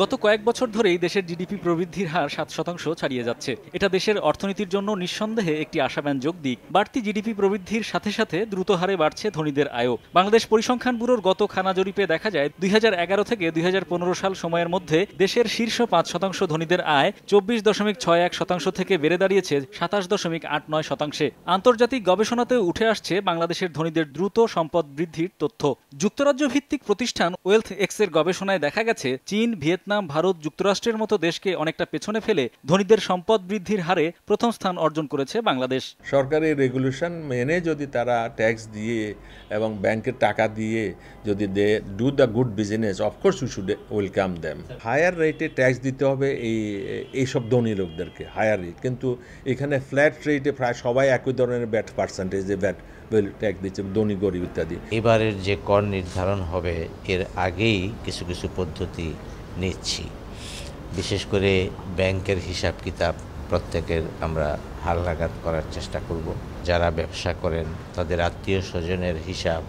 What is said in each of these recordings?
গত কয়েক বছর ধরেই দেশের জিডিপি প্রবৃদ্ধির হার সাত শতাংশ ছাড়িয়ে যাচ্ছে এটা দেশের অর্থনীতির জন্য নিঃসন্দেহে একটি আশাব্যঞ্জক দিক বাড়তি জিডিপি প্রবৃদ্ধির সাথে সাথে দ্রুত হারে বাড়ছে ধনীদের আয়ও বাংলাদেশ পরিসংখ্যান ব্যুরোর গত খানা জরিপে দেখা যায় দুই থেকে দুই সাল সময়ের মধ্যে দেশের শীর্ষ পাঁচ শতাংশ ধনীদের আয় চব্বিশ দশমিক ছয় এক শতাংশ থেকে বেড়ে দাঁড়িয়েছে সাতাশ দশমিক আট নয় শতাংশে আন্তর্জাতিক গবেষণাতে উঠে আসছে বাংলাদেশের ধনীদের দ্রুত সম্পদ বৃদ্ধির তথ্য যুক্তরাজ্য ভিত্তিক প্রতিষ্ঠান ওয়েলথ এক্সের গবেষণায় দেখা গেছে চীন ভিয়েত ভিয়েতনাম ভারত যুক্তরাষ্ট্রের মতো দেশকে অনেকটা পেছনে ফেলে ধনীদের সম্পদ বৃদ্ধির হারে প্রথম স্থান অর্জন করেছে বাংলাদেশ সরকারের রেগুলেশন মেনে যদি তারা ট্যাক্স দিয়ে এবং ব্যাংকের টাকা দিয়ে যদি they do the good business of course we should welcome them higher রেটে ট্যাক্স দিতে হবে এই এইসব ধনী লোকদেরকে হায়ার রেট কিন্তু এখানে ফ্ল্যাট রেটে প্রায় সবাই একই ধরনের ব্যাট পার্সেন্টেজে ব্যাট ট্যাক্স দিচ্ছে ধনী গরিব ইত্যাদি এবারের যে কর নির্ধারণ হবে এর আগেই কিছু কিছু পদ্ধতি নিচ্ছি বিশেষ করে ব্যাংকের হিসাব কিতাব প্রত্যেকের আমরা হালনাগাদ করার চেষ্টা করব যারা ব্যবসা করেন তাদের আত্মীয় স্বজনের হিসাব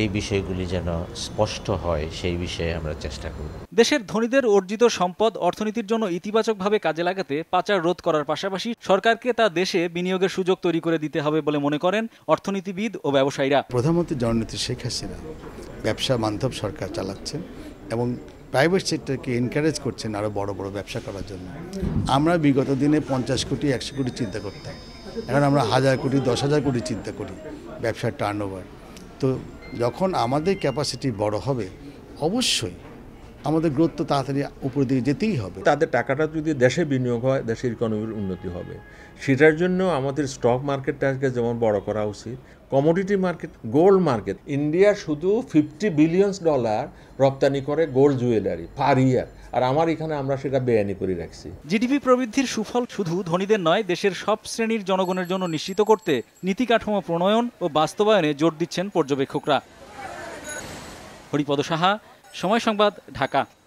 এই বিষয়গুলি যেন স্পষ্ট হয় সেই বিষয়ে আমরা চেষ্টা করব দেশের ধনীদের অর্জিত সম্পদ অর্থনীতির জন্য ইতিবাচকভাবে কাজে লাগাতে পাচার রোধ করার পাশাপাশি সরকারকে তা দেশে বিনিয়োগের সুযোগ তৈরি করে দিতে হবে বলে মনে করেন অর্থনীতিবিদ ও ব্যবসায়ীরা প্রধানমন্ত্রী জননীতি শেখ হাসিনা ব্যবসা বান্ধব সরকার চালাচ্ছেন এবং প্রাইভেট সেক্টরকে এনকারেজ করছেন আরও বড় বড় ব্যবসা করার জন্য আমরা বিগত দিনে পঞ্চাশ কোটি একশো কোটি চিন্তা করতাম এখন আমরা হাজার কোটি দশ হাজার কোটি চিন্তা করি ব্যবসার টার্ন তো যখন আমাদের ক্যাপাসিটি বড় হবে অবশ্যই আমাদের গ্রোথ তো তাড়াতাড়ি উপর দিকে যেতেই হবে তাদের টাকাটা যদি দেশে বিনিয়োগ হয় দেশের ইকোনমির উন্নতি হবে সেটার জন্য আমাদের স্টক মার্কেটটাকে যেমন বড় করা উচিত commodity market gold market India শুধু ফিফটি বিলিয়ন ডলার রপ্তানি করে গোল্ড জুয়েলারি পার ইয়ার আর আমার এখানে আমরা সেটা বেআইনি করে রাখছি জিডিপি প্রবৃদ্ধির সুফল শুধু ধনীদের নয় দেশের সব শ্রেণীর জনগণের জন্য নিশ্চিত করতে নীতি কাঠামো প্রণয়ন ও বাস্তবায়নে জোর দিচ্ছেন পর্যবেক্ষকরা হরিপদ সাহা সময় সংবাদ ঢাকা